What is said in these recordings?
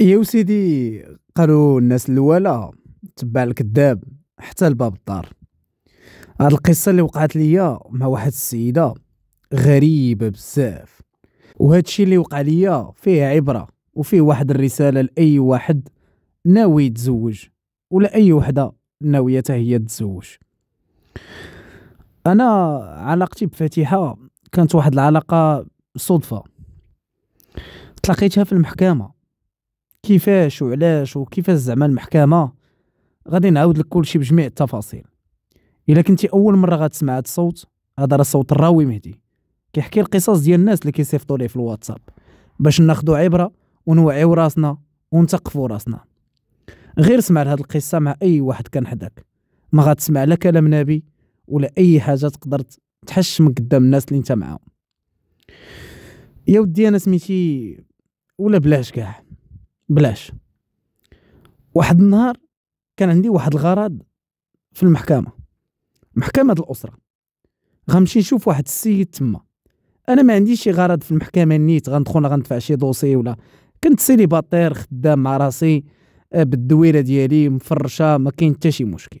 إيه يا سيدي قالوا الناس الاولى تبع الكذاب حتى لباب الدار هاد القصه اللي وقعت ليا مع واحد السيده غريبه بزاف وهذا الشيء اللي وقع ليا فيه عبره وفيه واحد الرساله لاي واحد ناوي يتزوج ولا اي وحده ناويه هي تتزوج انا علاقتي بفاتحه كانت واحد العلاقه صدفه تلاقيتها في المحكمه كيفاش وعلاش وكيفاش زعما المحكمه غادي نعاود لك كلشي بجميع التفاصيل الا كنتي اول مره غتسمع هذا الصوت هذا راه صوت الراوي مهدي كيحكي القصص ديال الناس اللي كيصيفطوا ليه في الواتساب باش ناخذوا عبره ونوعيو راسنا ونثقفوا راسنا غير سمع لهاد القصه مع اي واحد كان حداك ما غتسمع لا كلام نبي ولا اي حاجه تقدر تحشم قدام الناس اللي انت معاهم يا ودي انا سميتي ولا بلاش كاع بلاش واحد النهار كان عندي واحد الغرض في المحكمه محكمه الاسره غنمشي نشوف واحد السيد تما انا ما عنديش شي غرض في المحكمه نيت غندخل غندفع شي دوسي ولا كنت سيليباتير خدام مع راسي آه، بالدويره ديالي مفرشه ما كاين حتى شي مشكل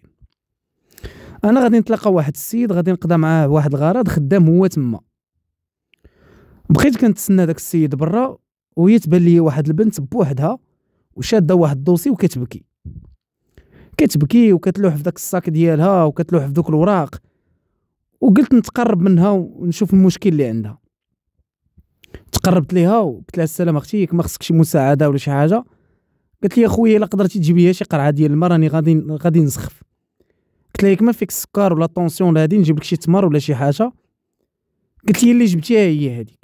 انا غادي نتلاقى واحد السيد غادي نقضى معاه واحد الغرض خدام هو تما بقيت كنتسنى داك السيد برا وهي تبان لي واحد البنت بوحدها وشاده واحد الدوسي وكتبكي كتبكي وكتلوح في داك الصاك ديالها وكتلوح في دوك الوراق وقلت نتقرب منها ونشوف المشكل اللي عندها تقربت ليها وقلت لها السلام اختي ما خصك شي مساعده ولا شي حاجه قالت لي اخويا الا قدرتي تجيب لي شي قرعه ديال الماء راني غادي غادي نسخف قلت لها ياك ما فيك السكر ولا طونسيون ولا هادي نجيب لك شي تمر ولا شي حاجه قلت لي اللي جبتيها هي هذيك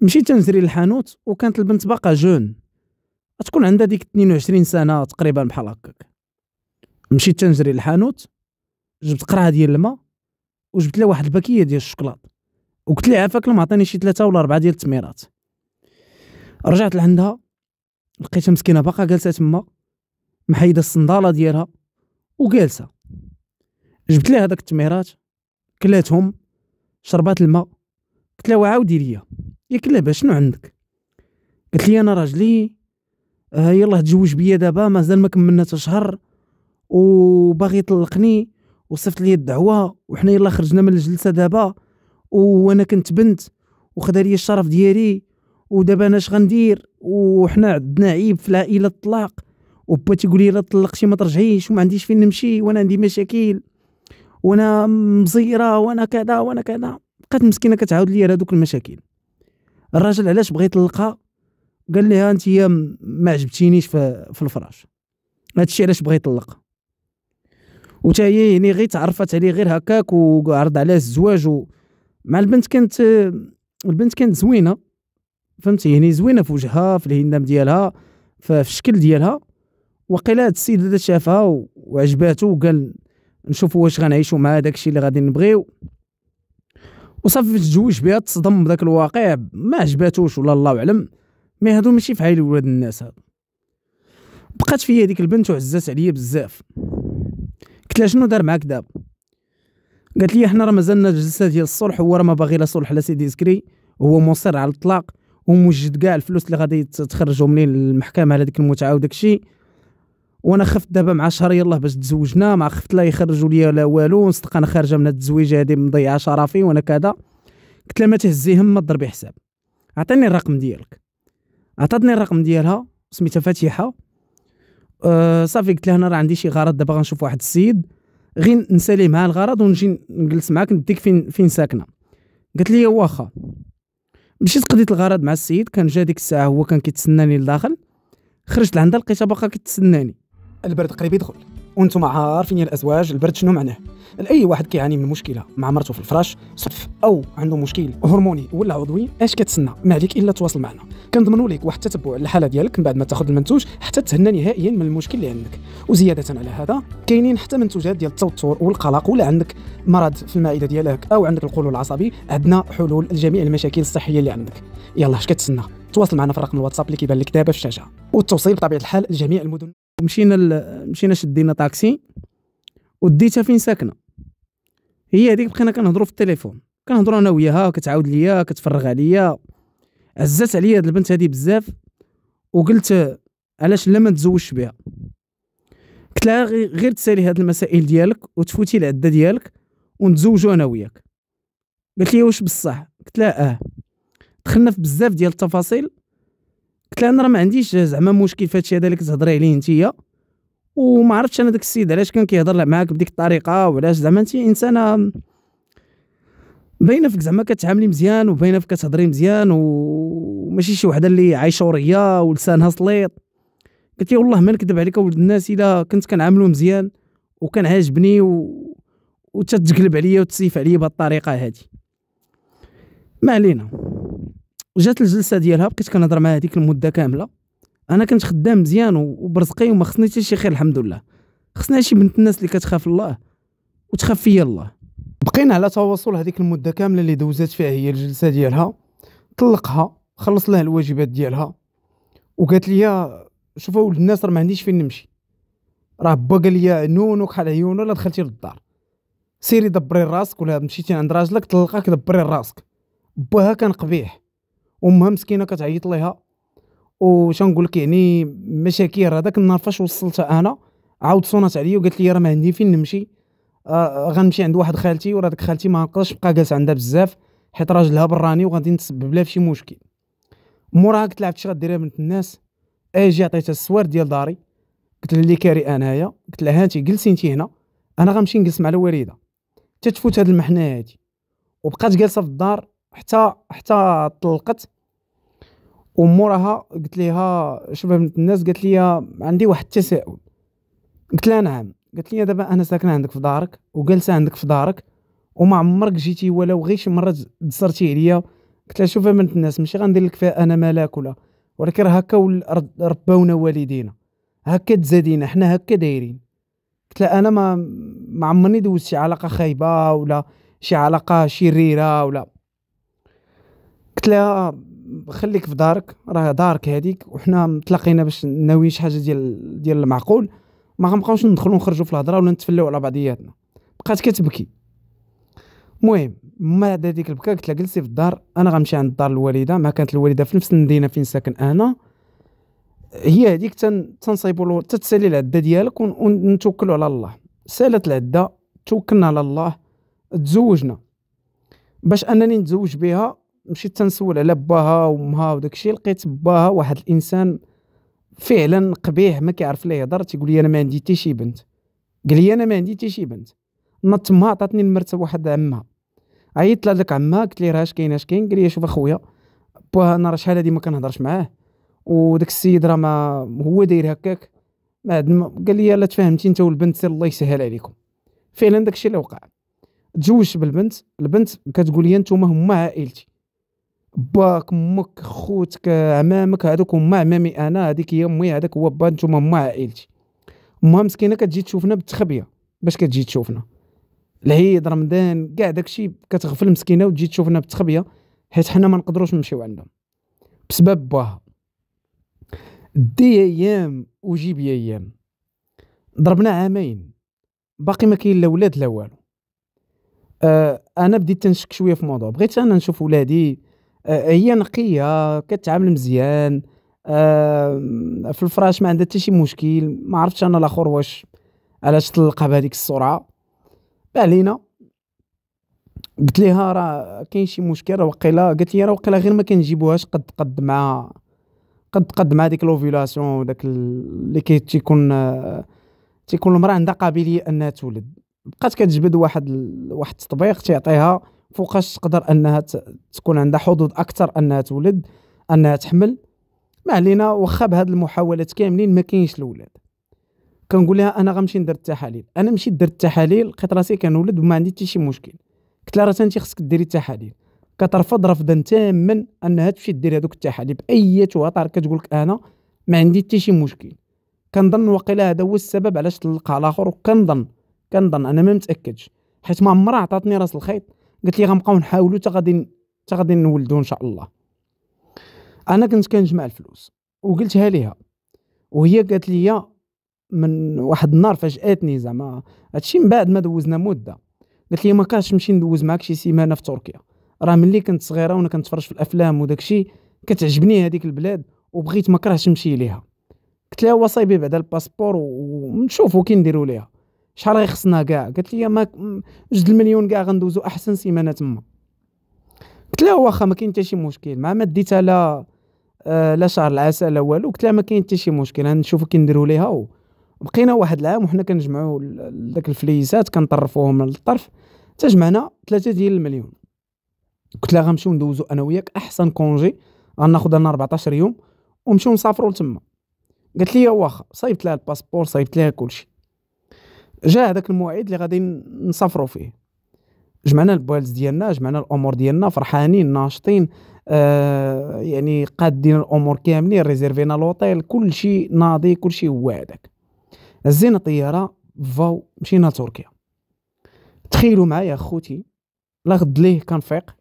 مشيت نزري للحانوت وكانت البنت باقا جون تكون عندها ديك 22 سنه تقريبا بحال هكاك مشيت تنجري للحانوت جبت قرعه ديال الماء وجبت لها واحد الباكيه ديال الشوكولاط وقلت لها عافاك عطاني شي ثلاثه ولا اربعه ديال التميرات رجعت لعندها لقيتها مسكينه باقا جالسه تما محيده الصنداله ديالها وجالسه جبت لها هذاك التميرات كلاتهم شربات الماء قلت لها عاودي ليا يا لاباس شنو عندك قالت لي انا راجلي آه يلا تزوج بيا دابا مازال ما كملنا حتى شهر وباغي يطلقني وصيفط لي الدعوه وحنا يلا خرجنا من الجلسه دابا وانا كنت بنت وخدا لي الشرف ديالي ودابا انا اش غندير وحنا عندنا عيب في العائله الطلاق وبا تيقول لي الا طلقتي ما ترجعيش وما عنديش فين نمشي وانا عندي مشاكل وانا مزيره وانا كذا وانا كذا بقات مسكينه كتعاود لي دوك المشاكل الراجل علاش بغى يطلقها قال لها انت ما عجبتينيش في, في الفراش هادشي علاش بغا يطلق وتا هي يعني غير تعرفت عليه غير هكاك وعرض عليها الزواج و... مع البنت كانت البنت كانت زوينه فهمتي يعني زوينه في وجهها في الهندام ديالها في الشكل ديالها وقيلا هاد السيد هذا شافها وعجباتو وقال نشوف واش غنعيشوا مع داكشي اللي غادي نبغيو وصافي فاش تزوج بها تصدم بداك الواقع ما عجباتوش ولا الله اعلم مي هادو ماشي فحال ولاد الناس هادو بقات فيا هذيك البنت وعزات عليا بزاف قلت لها شنو دار معاك دابا قالت لي حنا راه مازالنا الجلسه ديال الصلح هو راه ما باغي لا صلح لا سيدي سكري هو مصر على الطلاق وموجد كاع الفلوس اللي غادي تخرجوا منين للمحكمه على ديك المتعه وداك الشيء وانا خفت دابا مع شهر يلاه باش تزوجنا ما خفت لا يخرجوا لي لا والو نصدق انا خارجه من هاد التزويجه هادي مضيعه شرفي وانا كذا قلت لها ما تهزي هم ما تضربي حساب عطيني الرقم ديالك عطاتني الرقم ديالها سميتها فاتحه أه صافي قلت لها انا راه عندي شي غرض دابا غنشوف واحد السيد غير نسالي معاه الغرض ونجي نجلس معاك نديك فين فين ساكنه قالت لي واخا مشيت قضيت الغرض مع السيد كان جا ديك الساعه هو كان كيتسناني لداخل خرجت لعندها لقيتها باقا كتسناني البرد قريب يدخل وانتم عارفين يا الازواج البرد شنو معناه لاي واحد كيعاني من مشكله مع مرته في الفراش صدف او عنده مشكل هرموني ولا عضوي اش كتسنى ما عليك الا تواصل معنا كنضمنوا لك واحد التتبع للحاله ديالك من بعد ما تاخذ المنتوج حتى تهنى نهائيا من المشكل اللي عندك وزياده على هذا كاينين حتى منتوجات ديال التوتر والقلق ولا عندك مرض في المعده ديالك او عندك القولون العصبي عندنا حلول لجميع المشاكل الصحيه اللي عندك يلا اش كتسنى تواصل معنا في رقم الواتساب اللي كيبان لك دابا في الشاشه والتوصيل بطبيعه الحال لجميع المدن مشينا ال... مشينا شدينا طاكسي وديتها فين ساكنه هي هذيك بقينا كنهضروا في التليفون كنهضروا انا وياها كتعاود ليا كتفرغ عليا عزات عليا هاد البنت هادي بزاف وقلت علاش لا ما تزوجش بها قلت لها غير تسالي هاد المسائل ديالك وتفوتي العده ديالك ونتزوجوا انا وياك قالت لي واش بصح قلت لها اه دخلنا في بزاف ديال التفاصيل قلت لها انا راه ما عنديش زعما مشكل في هادشي هذا اللي كتهضري عليه انتيا وما عرفتش انا داك السيد علاش كان كيهضر معاك بديك الطريقه وعلاش زعما انت انسانه باينه فيك زعما كتعاملي مزيان وباينه فيك كتهضري مزيان وماشي شي وحده اللي عايشه وريا ولسانها سليط قلت لي والله ما نكذب عليك ولد الناس الا كنت كنعاملو مزيان وكان عاجبني و... وتتقلب عليا وتصيف عليا بهالطريقه هذه ما علينا وجات الجلسه ديالها بقيت كنهضر معاها هذيك المده كامله انا كنت خدام مزيان وبرزقي وما خصني حتى شي خير الحمد لله خصنا شي بنت الناس اللي كتخاف الله وتخاف فيا الله بقينا على تواصل هذيك المده كامله اللي دوزات فيها هي الجلسه ديالها طلقها خلص لها الواجبات ديالها وقالت لي شوف ولد الناس راه ما عنديش فين نمشي راه با قال لي نونو حال عيونو لا دخلتي للدار سيري دبري راسك ولا مشيتي عند راجلك طلقك دبري راسك باها كان قبيح امها مسكينه كتعيط ليها وشنقول لك يعني مشاكير هذاك النهار فاش وصلتها انا عاود صونات عليا وقالت لي راه ما عندي فين نمشي آه, آه، غنمشي عند واحد خالتي وراه ديك خالتي ما نقدرش بقى جالس عندها بزاف حيت راجلها براني وغادي نتسبب لها فشي مشكل موراها قلت لها عرفتي غديري بنت الناس اجي عطيتها السوار ديال داري قلت لها اللي كاري انايا قلت لها هانتي جلسي انت هنا انا غنمشي نجلس مع الوالده حتى تفوت هاد المحنه هادي وبقات جالسه في الدار حتى حتى طلقت وموراها قلت ليها شباب بنت الناس قالت لي عندي واحد التساؤل قلت لها نعم قالت لي دابا انا ساكنه عندك في دارك وجالسه عندك في دارك وما عمرك جيتي ولا غير شي مره تصرتي عليا قلت لها شوفي بنت الناس ماشي غندير لك فيها انا ملاك ولا ولكن راه هكا ربونا والدينا هكا تزادينا حنا هكا دايرين قلت لها انا ما ما عمرني دوزت شي علاقه خايبه ولا شي علاقه شريره ولا قلت لها خليك في دارك راه دارك هذيك وحنا تلاقينا باش ناويين شي حاجه ديال ديال المعقول ما غنبقاوش ندخلوا نخرجوا في الهضره ولا نتفلاو على بعضياتنا بقات كتبكي المهم ما بعد هذيك البكا قلت لها جلسي في الدار انا غنمشي عند دار الوالده ما كانت الوالده في نفس المدينه فين ساكن انا هي هذيك تنصيبوا له تتسالي العده ديالك ونتوكلوا على الله سالت العده توكلنا على الله تزوجنا باش انني نتزوج بها مشيت تنسول على باها ومها وداك الشيء لقيت باها واحد الانسان فعلا قبيح ما كيعرف لا يهضر تيقول لي انا ما عندي حتى شي بنت قال لي انا ما عندي حتى شي بنت نط تما عطاتني المرتب واحد عمها عيطت لهاديك عمها قلت راه اش كاين اش كاين قال لي شوف اخويا باها انا راه شحال هادي ما كنهضرش معاه وداك السيد راه ما هو داير هكاك ما قال لي لا تفاهمتي انت والبنت سير الله يسهل عليكم فعلا داكشي اللي وقع تزوجت بالبنت البنت كتقول لي انتم هما عائلتي باك مك خوتك عمامك هذوك هما عمامي انا هذيك هي امي هذاك هو با نتوما هما عائلتي امها مسكينه كتجي تشوفنا بالتخبيه باش كتجي تشوفنا العيد رمضان كاع داكشي كتغفل مسكينه وتجي تشوفنا بالتخبيه حيت حنا ما نقدروش نمشيو عندهم بسبب باها دي ايام وجيب ايام ضربنا عامين باقي ما كاين لا ولاد لا والو آه انا بديت تنشك شويه في الموضوع بغيت انا نشوف ولادي هي نقيه كتعامل مزيان في الفراش ما عندها حتى شي مشكل ما عرفتش انا الاخر واش علاش طلقها بهذيك السرعه علينا قلت ليها راه كاين شي مشكل راه وقيلا قالت لي راه وقيلا غير ما كنجيبوهاش قد قد مع قد قد مع ديك لوفيلاسيون وداك اللي كي تيكون تيكون المراه عندها قابليه انها تولد بقات كتجبد واحد واحد التطبيق تيعطيها فوقاش تقدر انها تكون عندها حظوظ اكثر انها تولد انها تحمل ما علينا واخا بهاد المحاولات كاملين ما كاينش الاولاد كنقول لها انا غنمشي ندير التحاليل انا مشيت درت التحاليل لقيت راسي كنولد وما عندي حتى شي مشكل قلت لها راه انت خصك ديري التحاليل كترفض رفضا تاما انها تمشي دير هذوك التحاليل باي اطار كتقول لك انا ما عندي حتى شي مشكل كنظن واقيلا هذا هو السبب علاش طلقها اخر وكنظن كنظن انا ما متاكدش حيت ما عمرها عطاتني راس الخيط قالت لي غنبقاو نحاولوا حتى غادي حتى غادي نولدوا ان شاء الله انا كنت كنجمع الفلوس وقلتها ليها وهي قالت لي من واحد النهار فاجاتني زعما هادشي من بعد ما دوزنا مده قالت لي ما كاش نمشي ندوز معاك شي سيمانه في تركيا راه ملي كنت صغيره وانا كنتفرج في الافلام وداكشي كتعجبني هذيك البلاد وبغيت ما كرهتش نمشي ليها قلت لها هو صايبي بعدا الباسبور ونشوفو كي نديرو ليها شحال غيخصنا كاع قالت لي ما جد المليون كاع غندوزو احسن سيمانه تما قلت لها واخا ما كاين حتى شي مشكل مع ما ديتها لا آه، لا شهر العسل لا والو قلت لها ما كاين حتى شي مشكل غنشوفو كي نديرو ليها بقينا واحد العام وحنا كنجمعو داك الفليسات كنطرفوهم للطرف حتى جمعنا 3 ديال المليون قلت لها غنمشيو ندوزو انا وياك احسن كونجي غناخذ لنا 14 يوم ونمشيو نسافرو لتما قالت لي واخا صايبت لها الباسبور صايبت لها كلشي جا هذاك الموعد اللي غادي نسافروا فيه جمعنا البوالز ديالنا جمعنا الامور ديالنا فرحانين ناشطين آه يعني قادين الامور كاملين ريزيرفينا لوطيل كل شيء ناضي كل شيء هو هذاك هزينا طياره فاو مشينا تركيا تخيلوا معايا خوتي لا غد ليه كنفيق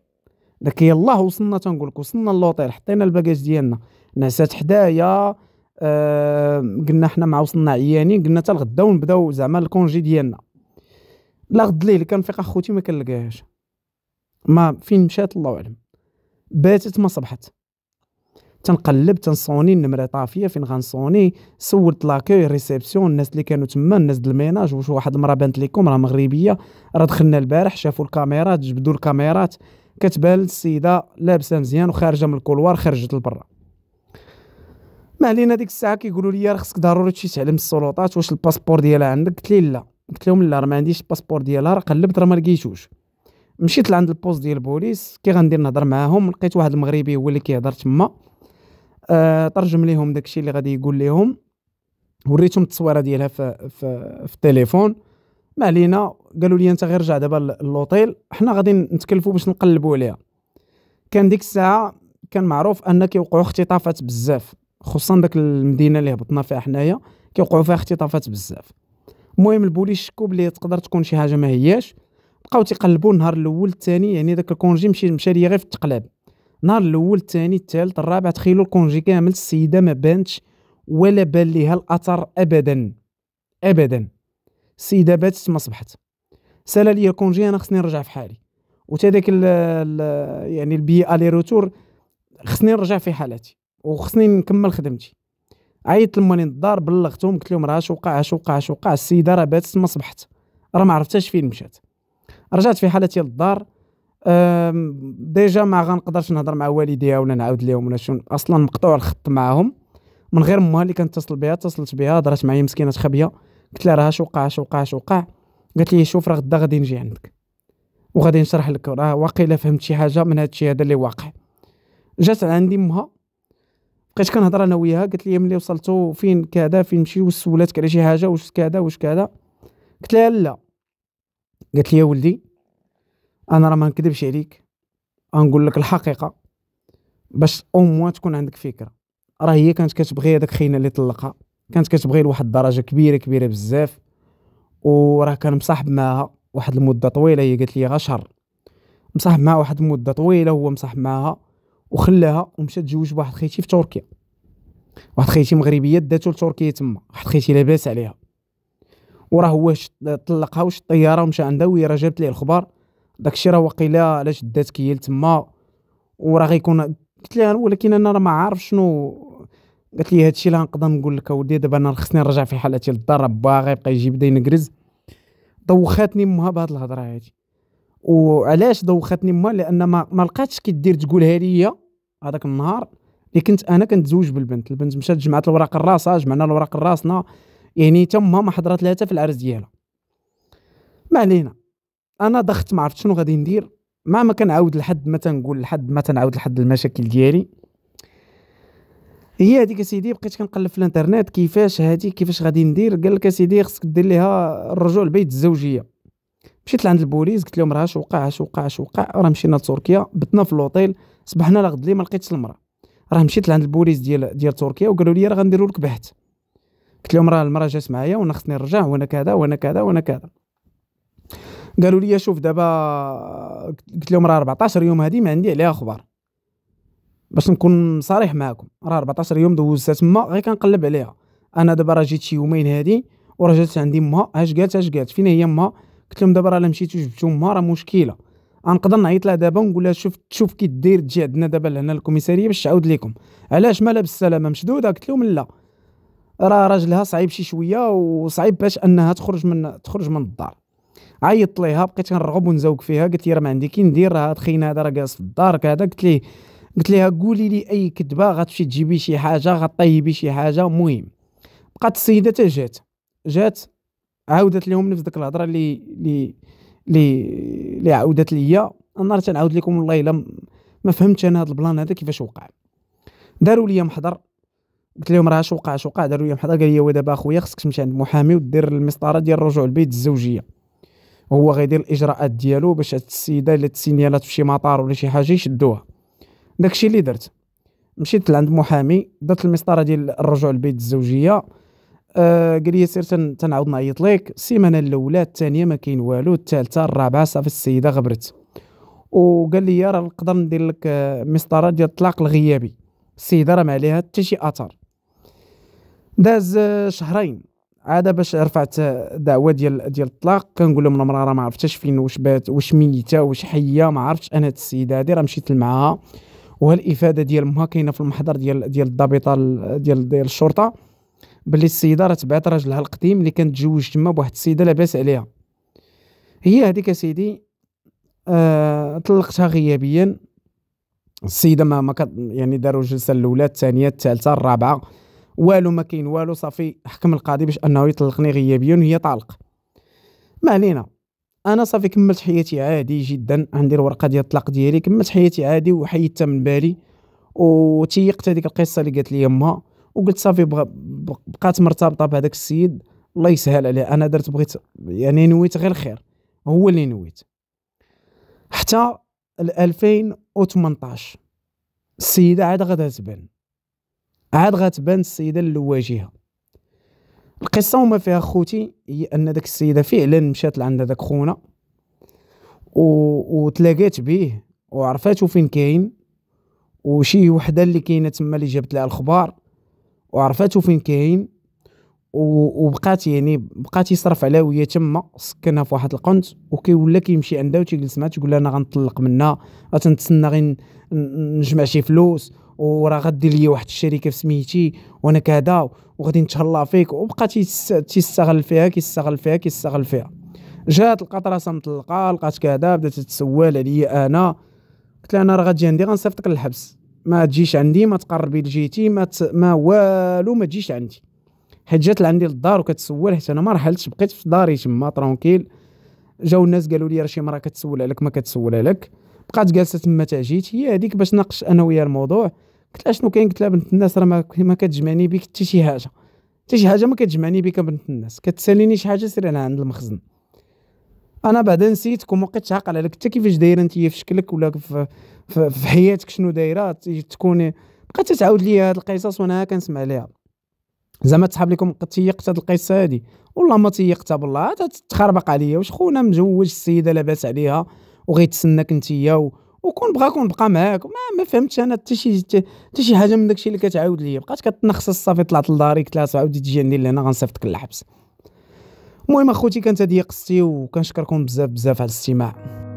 داك يلاه وصلنا تنقول لك وصلنا لوطيل حطينا الباكاج ديالنا نعسات حدايا آه قلنا حنا مع وصلنا عيانين قلنا حتى لغدا ونبداو زعما الكونجي ديالنا لا غد الليل كنفيق اخوتي ما كنلقاهاش ما فين مشات الله اعلم باتت ما صبحت تنقلب تنصوني النمره طافيه فين غنصوني سولت لاكوي ريسبسيون الناس اللي كانوا تما الناس ديال الميناج واش واحد المراه بانت لكم راه مغربيه راه دخلنا البارح شافوا الكاميرات جبدوا الكاميرات كتبان السيده لابسه مزيان وخارجه من الكولوار خرجت لبرا ما علينا ديك الساعه كيقولوا لي راه خصك ضروري تمشي تعلم السلطات واش الباسبور ديالها عندك قلت لي لا قلت لهم لا راه ما عنديش الباسبور ديالها راه قلبت راه ما لقيتوش مشيت لعند البوست ديال البوليس كي غندير نهضر معاهم لقيت واحد المغربي هو اللي كيهضر تما آه ترجم ليهم داكشي اللي غادي يقول ليهم وريتهم التصويره ديالها في في, في التليفون ما علينا قالوا لي انت غير رجع دابا للوطيل حنا غادي نتكلفوا باش نقلبوا عليها كان ديك الساعه كان معروف ان كيوقعوا اختطافات بزاف خصوصا داك المدينه اللي هبطنا فيها حنايا كيوقعوا فيها اختطافات بزاف المهم البوليس شكوا بلي تقدر تكون شي حاجه ما هياش بقاو تيقلبوا النهار الاول الثاني يعني داك الكونجي مشي مشى ليا غير في التقلاب النهار الاول الثاني الثالث الرابع تخيلوا الكونجي كامل السيده ما بانتش ولا بان ليها الاثر ابدا ابدا السيده باتت ما صبحت سالا ليا الكونجي انا خصني نرجع في حالي وتا داك يعني البي الي روتور خصني نرجع في حالتي وخصني نكمل خدمتي عيطت لموالين الدار بلغتهم قلت لهم راه اش اش وقع وقع اش وقع السيده راه باتت ما صبحت راه ما عرفتهاش فين مشات رجعت في حالتي للدار ديجا ما غنقدرش نهضر مع والديها ولا نعاود لهم ولا شنو اصلا مقطوع الخط معاهم من غير مها اللي كانت اتصل بها اتصلت بها هضرات معايا مسكينه خبيه قلت لها راه اش اش وقع وقع اش وقع قالت لي شوف راه غدا غادي نجي عندك وغادي نشرح لك راه واقيلا فهمت شي حاجه من هذا الشيء هذا اللي واقع جات عندي امها بقيت كنهضر انا وياها قالت لي ملي وصلتو فين كذا فين مشي وسولاتك على شي حاجه واش كذا واش كذا قلت لها لا قالت لي يا ولدي انا راه ما نكذبش عليك غنقول لك الحقيقه باش اوموا تكون عندك فكره راه هي كانت كتبغي هذاك خينا اللي طلقها كانت كتبغي لواحد الدرجه كبيره كبيره بزاف وراه كان مصاحب معاها واحد المده طويله هي قالت لي غير شهر مصاحب معاها واحد المده طويله هو مصاحب معاها وخلاها ومشى تزوج بواحد خيتي في تركيا واحد خيتي مغربيه داتو لتركيا تما واحد خيتي لاباس عليها وراه هو طلقها وش الطياره ومشى عندها وهي راه جابت ليه الخبر داكشي راه واقيلا على جداتك هي تما وراه غيكون قلت لها ولكن انا راه ما عارف شنو قالت لي هادشي لا نقدر نقول لك اودي دابا انا خصني نرجع في حالتي للدار راه باغي يبقى يجي بدا ينقرز دوختني امها بهاد الهضره هادي وعلاش دوختني امها لان ما, لقاتش كي كدير تقولها ليا هذاك النهار اللي كنت انا كنتزوج بالبنت البنت مشات جمعت الوراق الراسه جمعنا الوراق الراسنا يعني تما ما حضرات لها حتى في العرس ديالها ما علينا انا ضغط ما عرفت شنو غادي ندير ما ما كنعاود لحد ما تنقول لحد ما تنعاود لحد المشاكل ديالي هي هذيك سيدي بقيت كنقلب في الانترنت كيفاش هادي كيفاش غادي ندير قال لك سيدي خصك دير ليها الرجوع لبيت الزوجيه مشيت لعند البوليس قلت لهم راه اش وقع اش وقع اش وقع راه مشينا لتركيا بتنا في الاوطيل صبحنا لغد لي ما لقيتش المراه راه مشيت لعند البوليس ديال ديال تركيا وقالوا لي راه غنديروا لك بحث قلت لهم راه المراه جات معايا وانا خصني نرجع وانا كذا وانا كذا وانا كذا قالوا لي شوف دابا قلت لهم راه 14 يوم هذه ما عندي عليها اخبار باش نكون صريح معاكم راه 14 يوم دوزتها تما غير كنقلب عليها انا دابا راه جيت شي يومين هادي ورجعت جات عندي امها اش قالت اش قالت فين هي امها قلت لهم دابا راه مشيتو جبتو امها راه مشكله غنقدر نعيط لها دابا ونقول لها شوف شوف كي دير تجي عندنا دابا لهنا الكوميساريه باش تعاود لكم علاش مالها بالسلامه مشدوده قلت لهم لا راه راجلها صعيب شي شويه وصعيب باش انها تخرج من تخرج من الدار عيطت ليها بقيت كنرغب ونزوق فيها قلت لي راه ما عندي كي ندير راه تخينا هذا راه جالس في الدار كذا قلت ليه قلت ليها قولي لي اي كذبه غتمشي تجيبي شي حاجه غطيبي شي حاجه المهم بقات السيده تجات جات جات عاودت لهم نفس ديك الهضره اللي اللي اللي اللي عاودت ليا راه تنعاود لكم والله الا ما فهمتش انا هذا البلان هذا كيفاش وقع داروا لي محضر قلت لهم راه اش وقع اش وقع داروا لي محضر قال لي دابا اخويا خصك تمشي عند محامي ودير المسطره ديال الرجوع البيت الزوجيه هو غيدير الاجراءات ديالو باش هاد السيده الا تسينيالات شي مطار ولا شي حاجه يشدوها داكشي اللي درت مشيت لعند محامي درت المسطره ديال الرجوع البيت الزوجيه آه، قال لي سير تنعاود نعيط لك السيمانه الاولى الثانيه ما كاين والو الثالثه الرابعه صافي السيده غبرت وقال لي راه نقدر ندير لك آه، مسطره ديال الطلاق الغيابي السيده راه ما عليها حتى شي اثر داز آه، شهرين عاد باش رفعت دعوه ديال ديال الطلاق كنقول لهم المراه راه ما عرفتش فين واش بات واش ميته واش حيه ما عرفتش انا هاد السيده هادي راه مشيت معاها وهالافاده ديال امها كاينه في المحضر ديال ديال الضابطه ديال ديال الشرطه باللي السيده راه تبعت راجلها القديم اللي كانت تزوج تما بواحد السيده لاباس عليها هي هذيك اسيدي آه طلقتها غيابيا السيده ما, ما يعني داروا الجلسه الاولى الثانيه الثالثه الرابعه والو ما كاين والو صافي حكم القاضي باش انه يطلقني غيابيا وهي طالق ما علينا انا صافي كملت حياتي عادي جدا عندي الورقه ديال الطلاق ديالي كملت حياتي عادي وحيدتها من بالي وتيقت هذيك القصه اللي قالت لي امها وقلت صافي بغ... بقات مرتبطه بهذاك السيد الله يسهل عليه انا درت بغيت يعني نويت غير الخير هو اللي نويت حتى 2018 السيده عاد غادا تبان عاد غتبان السيده اللواجهه القصه وما فيها خوتي هي ان داك السيده فعلا مشات لعند داك خونا و... وتلاقات به وعرفاتو فين كاين وشي وحده اللي كاينه تما اللي جابت لها الخبار وعرفاتو فين كاين وبقات يعني بقات يصرف عليها وهي تما سكنها في واحد القنت وكيولا كيمشي عندها وتيجلس معها تيقول لها انا غنطلق منها غتنتسنى غير نجمع شي فلوس وراه غدير لي واحد الشركه في سميتي وانا كذا وغادي نتهلا فيك وبقى تيستغل فيها كيستغل فيها كيستغل فيها جات لقات راسها مطلقه لقات كذا بدات تتسول عليا انا قلت لها انا راه غادي عندي غنصيفطك للحبس ما تجيش عندي ما تقربي لجيتي ما ت... ما والو ما تجيش عندي حيت جات لعندي للدار وكتسول حيت انا ما رحلتش بقيت في داري تما ترونكيل جاو الناس قالوا لي راه شي مره كتسول عليك ما كتسول عليك بقات جالسه تما تا جيت هي هذيك باش ناقش انا ويا الموضوع قلت لها شنو كاين قلت لها بنت الناس راه ما, ما كتجمعني بك حتى شي حاجه حتى شي حاجه ما كتجمعني بك بنت الناس كتساليني شي حاجه سير انا عند المخزن انا بعدا نسيتك وما بقيتش عاقل عليك حتى كيفاش دايره انت في شكلك ولا في, في, حياتك شنو دايره تكوني بقيت تعاود لي هاد القصص وانا كنسمع ليها زعما تصحاب لكم قد تيقت هاد القصه هادي والله ما تيقتها بالله تخربق عليا واش خونا مزوج السيده لاباس عليها وغيتسناك انت و... وكون بغا كون بقى معاك ما, ما فهمتش انا حتى شي حتى شي حاجه من داكشي اللي كتعاود ليا بقات كتنخصص صافي طلعت لداري قلت لها عاودي تجي عندي لهنا غنصيفطك للحبس المهم اخوتي كانت هذه قصتي وكنشكركم بزاف بزاف على الاستماع